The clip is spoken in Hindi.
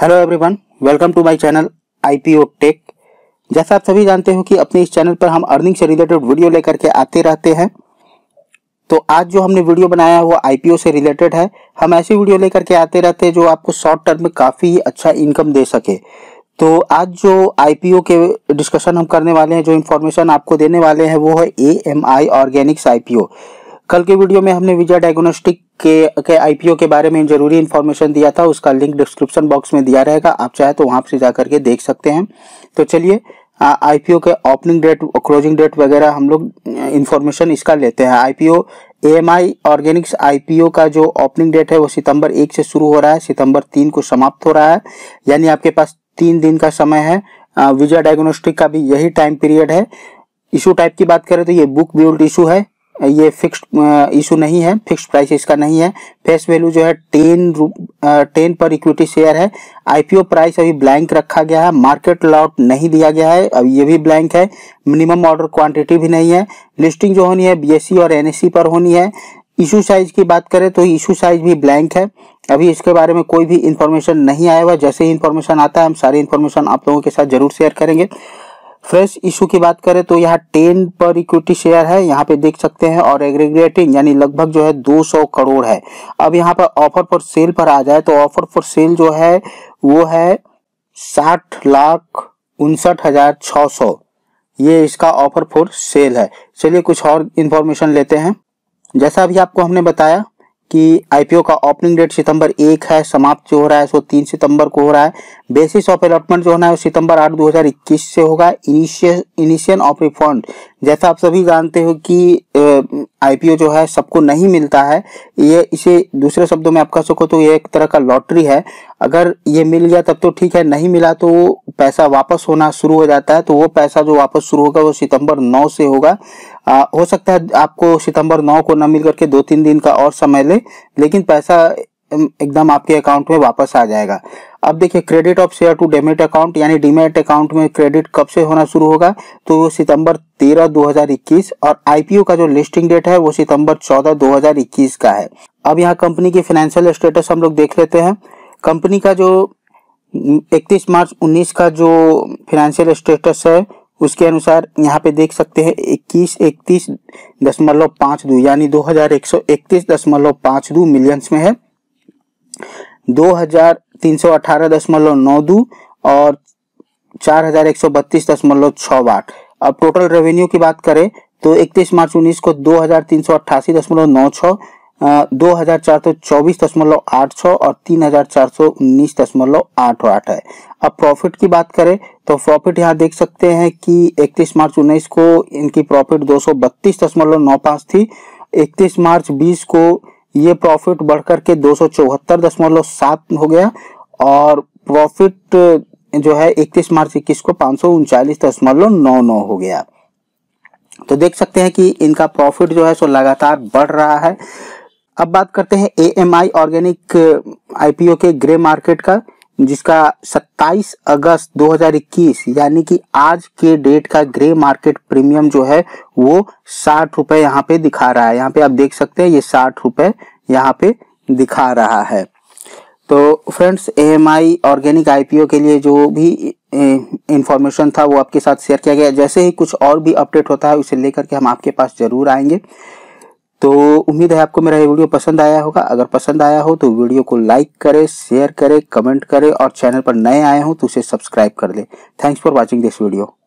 hello everyone welcome to my channel IPO tech जैसा आप सभी जानते हो कि अपने इस चैनल पर हम अर्निंग से रिलेटेड वीडियो लेकर के आते रहते हैं तो आज जो हमने वीडियो बनाया है वो आईपीओ से रिलेटेड है हम ऐसी वीडियो लेकर के आते रहते हैं जो आपको शॉर्ट टर्म में काफ़ी अच्छा इनकम दे सके तो आज जो आई के डिस्कशन हम करने वाले हैं जो इन्फॉर्मेशन आपको देने वाले हैं वो है ए ऑर्गेनिक्स आई कल के वीडियो में हमने विजय डायग्नोस्टिक के के आईपीओ के बारे में जरूरी इन्फॉर्मेशन दिया था उसका लिंक डिस्क्रिप्शन बॉक्स में दिया रहेगा आप चाहे तो वहां से जाकर के देख सकते हैं तो चलिए आईपीओ के ओपनिंग डेट क्लोजिंग डेट वगैरह हम लोग इन्फॉर्मेशन इसका लेते हैं आईपीओ एएमआई ऑर्गेनिक्स आईपीओ का जो ओपनिंग डेट है वो सितंबर एक से शुरू हो रहा है सितंबर तीन को समाप्त हो रहा है यानी आपके पास तीन दिन का समय है विजय डायग्नोस्टिक का भी यही टाइम पीरियड है इशू टाइप की बात करें तो ये बुक बिल्ड इशू है ये फिक्स इशू नहीं है फिक्स प्राइस इसका नहीं है फेस वैल्यू जो है टेन टेन पर इक्विटी शेयर है आईपीओ प्राइस अभी ब्लैंक रखा गया है मार्केट लॉट नहीं दिया गया है अब ये भी ब्लैंक है मिनिमम ऑर्डर क्वांटिटी भी नहीं है लिस्टिंग जो होनी है बीएससी e और एनएससी e पर होनी है इशू साइज की बात करें तो इशू साइज भी ब्लैंक है अभी इसके बारे में कोई भी इन्फॉर्मेशन नहीं आया हुआ जैसे ही इन्फॉर्मेशन आता है हम सारी इन्फॉर्मेशन आप लोगों के साथ जरूर शेयर करेंगे फ्रेश इशू की बात करें तो यहाँ टेन पर इक्विटी शेयर है यहाँ पे देख सकते हैं और एग्रीग्रेटिंग यानी लगभग जो है 200 करोड़ है अब यहाँ पर ऑफर फॉर सेल पर आ जाए तो ऑफर फॉर सेल जो है वो है साठ लाख उनसठ हजार छः सौ ये इसका ऑफर फॉर सेल है चलिए कुछ और इन्फॉर्मेशन लेते हैं जैसा अभी आपको हमने बताया कि आईपीओ का ओपनिंग डेट सितंबर एक है समाप्त जो हो रहा है सो तीन सितंबर को हो रहा है बेसिस ऑफ अलॉटमेंट जो होना है वो सितंबर आठ 2021 से होगा इनिशियल इनिशियन ऑफ रिफंड जैसा आप सभी जानते हो कि आईपीओ जो है सबको नहीं मिलता है ये इसे दूसरे शब्दों में आप सुखो सको तो ये एक तरह का लॉटरी है अगर ये मिल गया तब तो ठीक है नहीं मिला तो पैसा वापस होना शुरू हो जाता है तो वो पैसा जो वापस शुरू होगा वो सितंबर 9 से होगा आ, हो सकता है आपको सितंबर 9 को न मिल करके दो तीन दिन का और समय ले लेकिन पैसा एकदम आपके अकाउंट में वापस आ जाएगा अब देखिए credit of share to demat account यानी डीमेट अकाउंट में क्रेडिट कब से होना शुरू होगा तो वो सितंबर 13 2021 और आईपीओ का जो लिस्टिंग डेट है वो सितंबर 14 2021 का है अब यहाँ कंपनी की फाइनेंशियल स्टेटस हम लोग देख लेते हैं कंपनी का जो 31 मार्च 19 का जो फाइनेंशियल स्टेटस है उसके अनुसार यहाँ पे देख सकते हैं इक्कीस इकतीस दशमलव पाँच दो यानी दो हजार एक सौ इकतीस दशमलव पाँच दो मिलियंस में है दो हजार तीन सौ अठारह दशमलव नौ दो और चार हजार एक सौ बत्तीस दशमलव अब टोटल रेवेन्यू की बात करें तो 31 मार्च उन्नीस को दो हजार तीन सौ अट्ठासी दशमलव नौ छः दो हजार चार सौ चौबीस दशमलव आठ और तीन हजार चार सौ उन्नीस दशमलव आठ आठ है अब प्रॉफिट की बात करें तो प्रॉफिट यहाँ देख सकते हैं कि 31 मार्च उन्नीस को इनकी प्रॉफिट दो सौ बत्तीस दशमलव नौ थी 31 मार्च 20 को ये प्रॉफिट बढ़कर के दो हो गया और प्रॉफिट जो है 31 मार्च इक्कीस को पांच हो गया तो देख सकते हैं कि इनका प्रॉफिट जो है सो लगातार बढ़ रहा है अब बात करते हैं A M I organic IPO के ग्रे मार्केट का जिसका 27 अगस्त 2021 यानी कि आज के डेट का ग्रे मार्केट प्रीमियम जो है वो साठ रुपए यहाँ पे दिखा रहा है यहाँ पे आप देख सकते हैं ये साठ रुपए यहाँ पे दिखा रहा है तो friends M I organic IPO के लिए जो भी इंफॉर्मेशन था वो आपके साथ शेयर किया गया जैसे ही कुछ और भी अपडेट होता है उसे लेकर के हम आपके पास जरूर आएंगे तो उम्मीद है आपको मेरा ये वीडियो पसंद आया होगा अगर पसंद आया हो तो वीडियो को लाइक करें शेयर करें कमेंट करें और चैनल पर नए आए हों तो उसे सब्सक्राइब कर ले thanks for watching this video